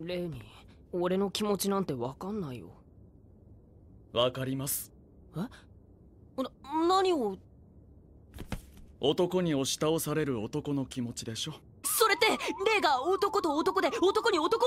レイニー俺の気持ちなんてわかんないよわかりますえな何を男に押し倒される男の気持ちでしょそれってレイが男と男で男に男を